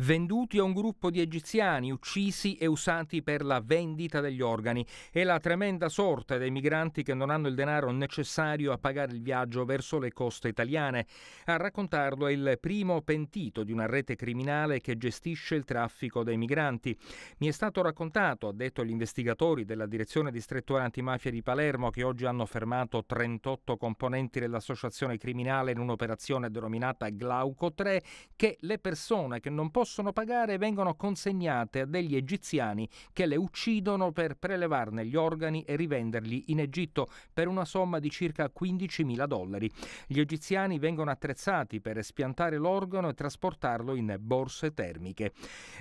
venduti a un gruppo di egiziani uccisi e usati per la vendita degli organi e la tremenda sorte dei migranti che non hanno il denaro necessario a pagare il viaggio verso le coste italiane. A raccontarlo è il primo pentito di una rete criminale che gestisce il traffico dei migranti. Mi è stato raccontato, ha detto gli investigatori della direzione distrettuale antimafia di Palermo che oggi hanno fermato 38 componenti dell'associazione criminale in un'operazione denominata Glauco 3, che le persone che non possono possono pagare vengono consegnate a degli egiziani che le uccidono per prelevarne gli organi e rivenderli in Egitto per una somma di circa 15.000 dollari. Gli egiziani vengono attrezzati per espiantare l'organo e trasportarlo in borse termiche.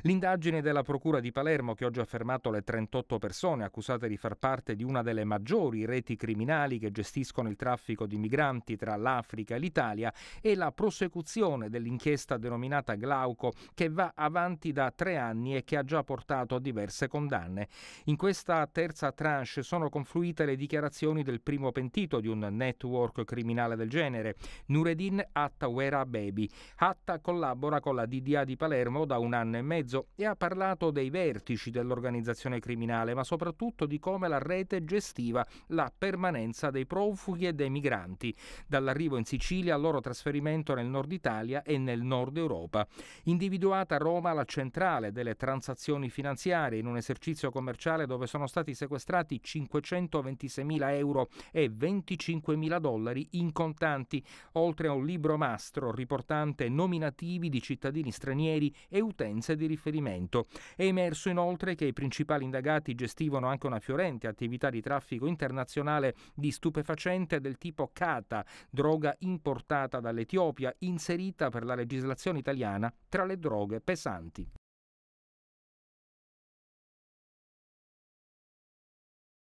L'indagine della Procura di Palermo, che oggi ha fermato le 38 persone accusate di far parte di una delle maggiori reti criminali che gestiscono il traffico di migranti tra l'Africa e l'Italia, e la prosecuzione dell'inchiesta denominata Glauco, che va avanti da tre anni e che ha già portato a diverse condanne. In questa terza tranche sono confluite le dichiarazioni del primo pentito di un network criminale del genere, Nureddin Attawera Baby. Atta collabora con la DDA di Palermo da un anno e mezzo e ha parlato dei vertici dell'organizzazione criminale, ma soprattutto di come la rete gestiva la permanenza dei profughi e dei migranti, dall'arrivo in Sicilia al loro trasferimento nel nord Italia e nel nord Europa. Individuato stata Roma la centrale delle transazioni finanziarie in un esercizio commerciale dove sono stati sequestrati 526.000 euro e 25.000 dollari in contanti, oltre a un libro mastro riportante nominativi di cittadini stranieri e utenze di riferimento. È emerso inoltre che i principali indagati gestivano anche una fiorente attività di traffico internazionale di stupefacente del tipo Cata, droga importata dall'Etiopia, inserita per la legislazione italiana tra le droghe pesanti.